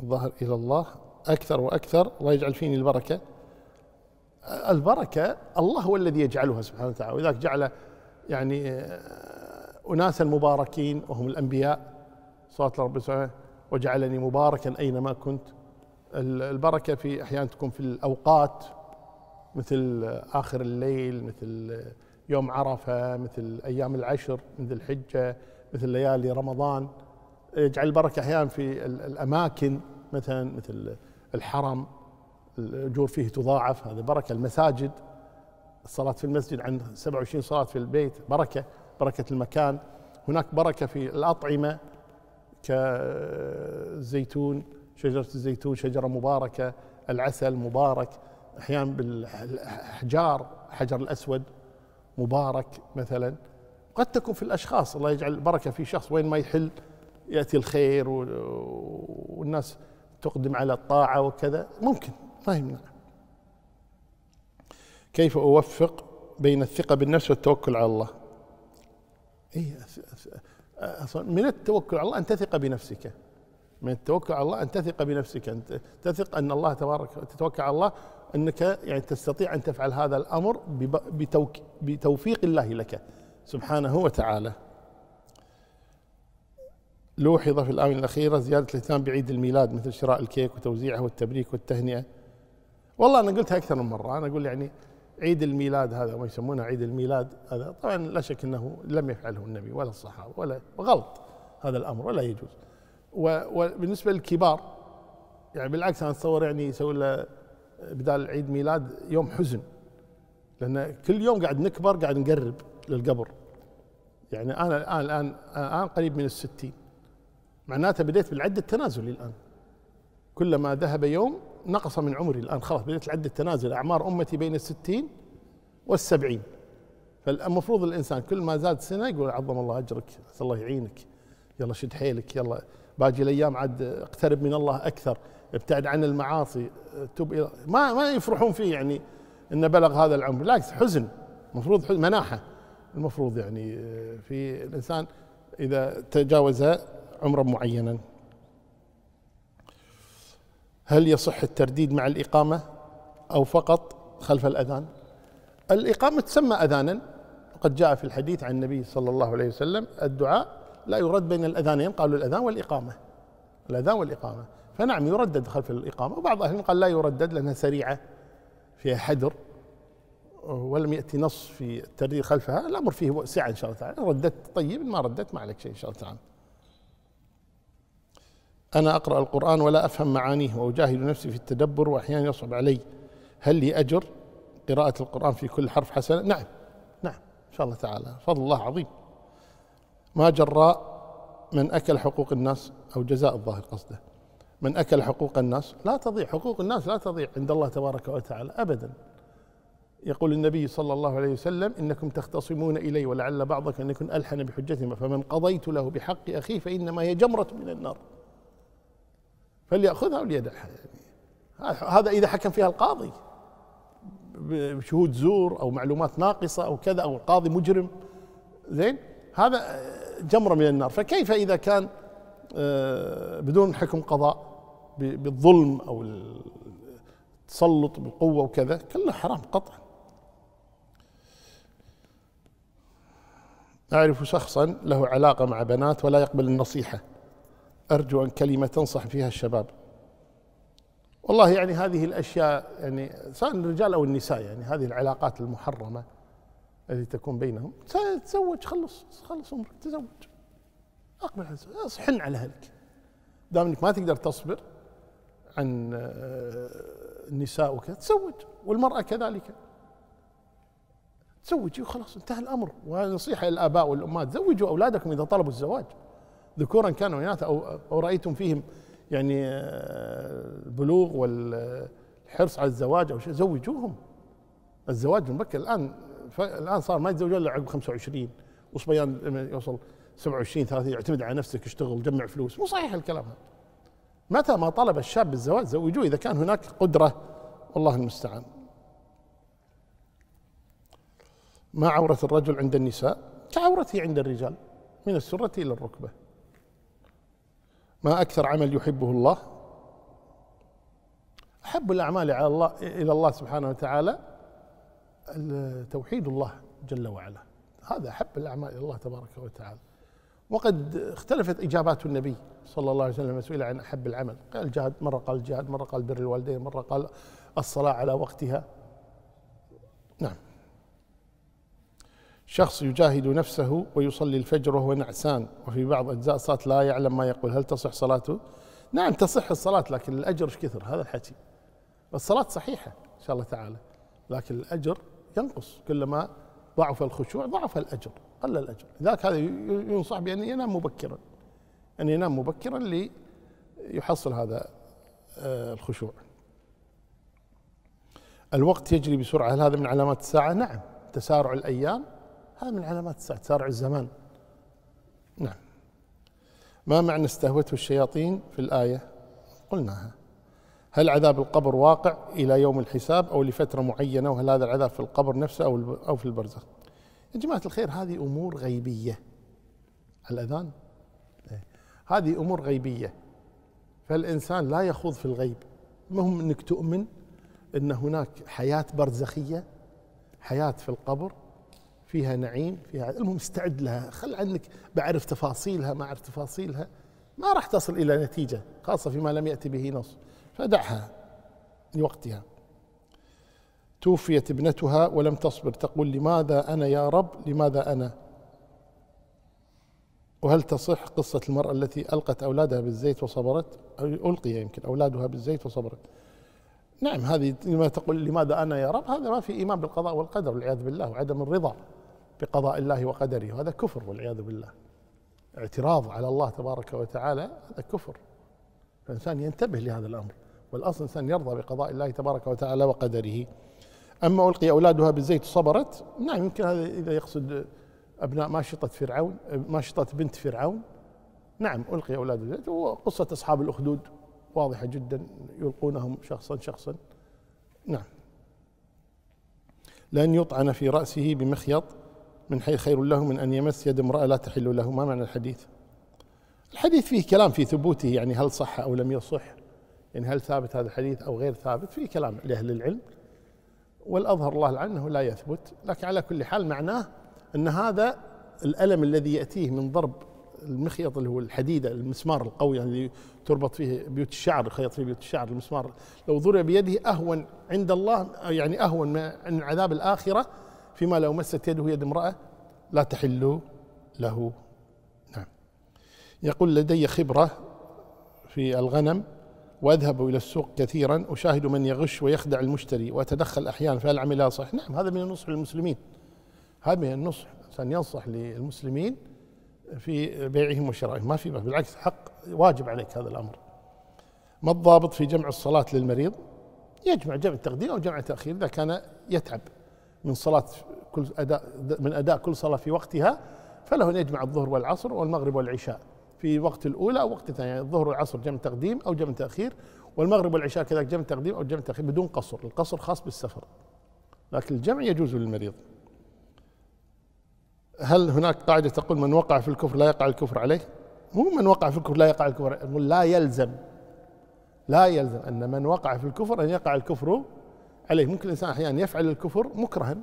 A: ظهر إلى الله أكثر وأكثر الله يجعل فيني البركة البركة الله هو الذي يجعلها سبحانه وتعالى ولذلك جعل يعني آه، أناسا مباركين وهم الأنبياء صلاة رب سبحانه وجعلني مباركا أينما كنت البركة في أحيانا تكون في الأوقات مثل آخر الليل مثل يوم عرفة مثل أيام العشر من ذي الحجة مثل ليالي رمضان يجعل البركة أحيانا في الأماكن مثلا مثل الحرم الأجور فيه تضاعف هذا بركة المساجد الصلاة في المسجد عن 27 صلاة في البيت بركة بركة المكان هناك بركة في الأطعمة كالزيتون شجرة الزيتون شجرة مباركة العسل مبارك أحيانا بالاحجار حجر الأسود مبارك مثلا قد تكون في الأشخاص الله يجعل البركة في شخص وين ما يحل يأتي الخير والناس تقدم على الطاعة وكذا ممكن طيب كيف أوفق بين الثقة بالنفس والتوكل على الله إيه أصلا من التوكل على الله أن تثق بنفسك من التوكل على الله أن تثق بنفسك أن تثق أن الله تبارك تتوكل على الله أنك يعني تستطيع أن تفعل هذا الأمر بتوفيق الله لك سبحانه وتعالى لوحظ في الآونة الأخيرة زيادة الاهتمام بعيد الميلاد مثل شراء الكيك وتوزيعه والتبريك والتهنئة والله انا قلتها اكثر من مره انا اقول يعني عيد الميلاد هذا ما يسمونه عيد الميلاد هذا طبعا لا شك انه لم يفعله النبي ولا الصحابه ولا غلط هذا الامر ولا يجوز وبالنسبه للكبار يعني بالعكس انا اتصور يعني يسوي له بدال عيد ميلاد يوم حزن لان كل يوم قاعد نكبر قاعد نقرب للقبر يعني انا الان الان الان قريب من الستين معناته بديت بالعد التنازلي الان كلما ذهب يوم نقص من عمري الآن خلاص بدأت العد التنازل أعمار أمتي بين الستين والسبعين فالمفروض الإنسان كل ما زاد سنة يقول عظم الله أجرك أسأل الله يعينك يلا شد حيلك يلا باقي الأيام عاد اقترب من الله أكثر ابتعد عن المعاصي تب إلى ما ما يفرحون فيه يعني أنه بلغ هذا العمر بالعكس حزن المفروض حزن مناحة المفروض يعني آه، في الإنسان إذا تجاوز عمرا معينا هل يصح الترديد مع الإقامة أو فقط خلف الأذان الإقامة تسمى أذانا قد جاء في الحديث عن النبي صلى الله عليه وسلم الدعاء لا يرد بين الأذانين قالوا الأذان والإقامة الأذان والإقامة فنعم يردد خلف الإقامة وبعض أهل قال لا يردد لأنها سريعة فيها حدر ولم يأتي نص في الترديد خلفها الأمر فيه سعة إن شاء الله تعالى رددت طيب ما رددت ما عليك شيء إن شاء الله تعالى أنا أقرأ القرآن ولا أفهم معانيه وأجاهد نفسي في التدبر وأحيانا يصعب علي هل لي أجر قراءة القرآن في كل حرف حسنة نعم نعم إن شاء الله تعالى فضل الله عظيم ما جراء من أكل حقوق الناس أو جزاء الظاهر قصده من أكل حقوق الناس لا تضيع حقوق الناس لا تضيع عند الله تبارك وتعالى أبدا يقول النبي صلى الله عليه وسلم إنكم تختصمون إلي ولعل بعضكم أن يكون ألحن بحجتهم فمن قضيت له بحق أخيه فإنما هي جمرة من النار فليأخذها وليدعها يعني هذا إذا حكم فيها القاضي بشهود زور أو معلومات ناقصة أو كذا أو القاضي مجرم زين هذا جمرة من النار فكيف إذا كان آه، بدون حكم قضاء بالظلم أو التسلط بالقوة وكذا كله حرام قطعا أعرف شخصا له علاقة مع بنات ولا يقبل النصيحة أرجو أن كلمة تنصح فيها الشباب والله يعني هذه الأشياء يعني سواء الرجال أو النساء يعني هذه العلاقات المحرمة التي تكون بينهم تزوج خلص خلص عمرك تزوج أقبل على الزواج حن على أهلك دام أنك ما تقدر تصبر عن النساء آه، وكذا تزوج والمرأة كذلك تزوجي وخلاص انتهى الأمر ونصيحة للآباء والأمهات زوجوا أولادكم إذا طلبوا الزواج ذكورا كانوا اناث أو, أو رأيتم فيهم يعني البلوغ آه، والحرص على الزواج أو شيء زوجوهم الزواج المبكر الآن الآن صار ما يتزوجون إلا عقب 25 وصبيان لما يوصل 27 30 اعتمد على نفسك اشتغل جمع فلوس مو صحيح الكلام هذا متى ما طلب الشاب الزواج زوجوه إذا كان هناك قدرة والله المستعان ما عورة الرجل عند النساء كعورته عند الرجال من السرة إلى الركبة ما أكثر عمل يحبه الله أحب الأعمال على الله إلى الله سبحانه وتعالى توحيد الله جل وعلا هذا أحب الأعمال إلى الله تبارك وتعالى وقد اختلفت إجابات النبي صلى الله عليه وسلم سئل عن أحب العمل قال الجهاد مرة قال الجهاد مرة قال بر الوالدين مرة قال الصلاة على وقتها نعم شخص يجاهد نفسه ويصلي الفجر وهو نعسان وفي بعض أجزاء الصلاة لا يعلم ما يقول هل تصح صلاته؟ نعم تصح الصلاة لكن الأجر ايش كثر هذا الحكي الصلاة صحيحة إن شاء الله تعالى لكن الأجر ينقص كلما ضعف الخشوع ضعف الأجر قل الأجر لذلك هذا ينصح بأن ينام مبكرا أن ينام مبكرا ليحصل هذا آه، الخشوع الوقت يجري بسرعة هل هذا من علامات الساعة؟ نعم تسارع الأيام هذا من علامات الساعة سارع الزمان نعم ما معنى استهوته الشياطين في الآية قلناها هل عذاب القبر واقع إلى يوم الحساب أو لفترة معينة وهل هذا العذاب في القبر نفسه أو أو في البرزخ يا جماعة الخير هذه أمور غيبية الأذان إيه. هذه أمور غيبية فالإنسان لا يخوض في الغيب مهم أنك تؤمن أن هناك حياة برزخية حياة في القبر فيها نعيم فيها المهم استعد لها خل عنك بعرف تفاصيلها ما أعرف تفاصيلها ما راح تصل إلى نتيجة خاصة فيما لم يأتي به نص فدعها لوقتها توفيت ابنتها ولم تصبر تقول لماذا أنا يا رب لماذا أنا وهل تصح قصة المرأة التي ألقت أولادها بالزيت وصبرت أو ألقي يمكن أولادها بالزيت وصبرت نعم هذه لما تقول لماذا أنا يا رب هذا ما في إيمان بالقضاء والقدر والعياذ بالله وعدم الرضا بقضاء الله وقدره وهذا كفر والعياذ بالله اعتراض على الله تبارك وتعالى هذا كفر فالإنسان ينتبه لهذا الأمر والأصل الإنسان يرضى بقضاء الله تبارك وتعالى وقدره أما ألقي أولادها بالزيت صبرت نعم يمكن هذا إذا يقصد أبناء ماشطة فرعون ماشطة بنت فرعون نعم ألقي أولاد بالزيت وقصة أصحاب الأخدود واضحة جدا يلقونهم شخصا شخصا نعم لن يطعن في رأسه بمخيط من حيث خير له من أن يمس يد امرأة لا تحل له ما معنى الحديث الحديث فيه كلام في ثبوته يعني هل صح أو لم يصح يعني هل ثابت هذا الحديث أو غير ثابت فيه كلام لأهل العلم والأظهر الله عنه لا يثبت لكن على كل حال معناه أن هذا الألم الذي يأتيه من ضرب المخيط اللي هو الحديدة المسمار القوي اللي تربط فيه بيوت الشعر يخيط فيه بيوت الشعر المسمار لو ضرب بيده أهون عند الله يعني أهون من عذاب الآخرة فيما لو مست يده يد امرأة لا تحل له نعم يقول لدي خبرة في الغنم وأذهب إلى السوق كثيرا أشاهد من يغش ويخدع المشتري وأتدخل أحيانا فهل عملها صح نعم هذا من النصح للمسلمين هذا من النصح أن ينصح للمسلمين في بيعهم وشرائهم ما في بالعكس حق واجب عليك هذا الأمر ما الضابط في جمع الصلاة للمريض يجمع جمع التقديم أو جمع تأخير إذا كان يتعب من صلاة كل أداء من أداء كل صلاة في وقتها فله أن يجمع الظهر والعصر والمغرب والعشاء في وقت الأولى أو وقت الثاني يعني الظهر والعصر جمع تقديم أو جمع تأخير والمغرب والعشاء كذلك جمع تقديم أو جمع تأخير بدون قصر القصر خاص بالسفر لكن الجمع يجوز للمريض هل هناك قاعدة تقول من وقع في الكفر لا يقع الكفر عليه مو من وقع في الكفر لا يقع الكفر لا يلزم لا يلزم أن من وقع في الكفر أن يقع الكفر عليه ممكن الإنسان أحيانا يفعل الكفر مكرها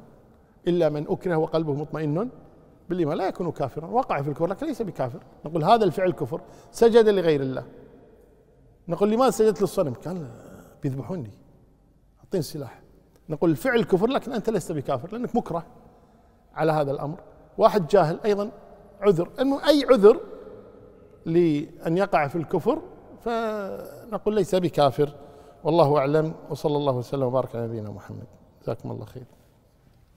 A: إلا من أكره وقلبه مطمئن بالإيمان لا يكون كافرا وقع في الكفر لكن ليس بكافر نقول هذا الفعل كفر سجد لغير الله نقول لماذا سجدت للصنم قال بيذبحوني أعطيني سلاح نقول الفعل كفر لكن أنت لست بكافر لأنك مكره على هذا الأمر واحد جاهل أيضا عذر المهم أي عذر لأن يقع في الكفر فنقول ليس بكافر والله أعلم وصلى الله وسلم وبارك على نبينا محمد جزاكم الله خير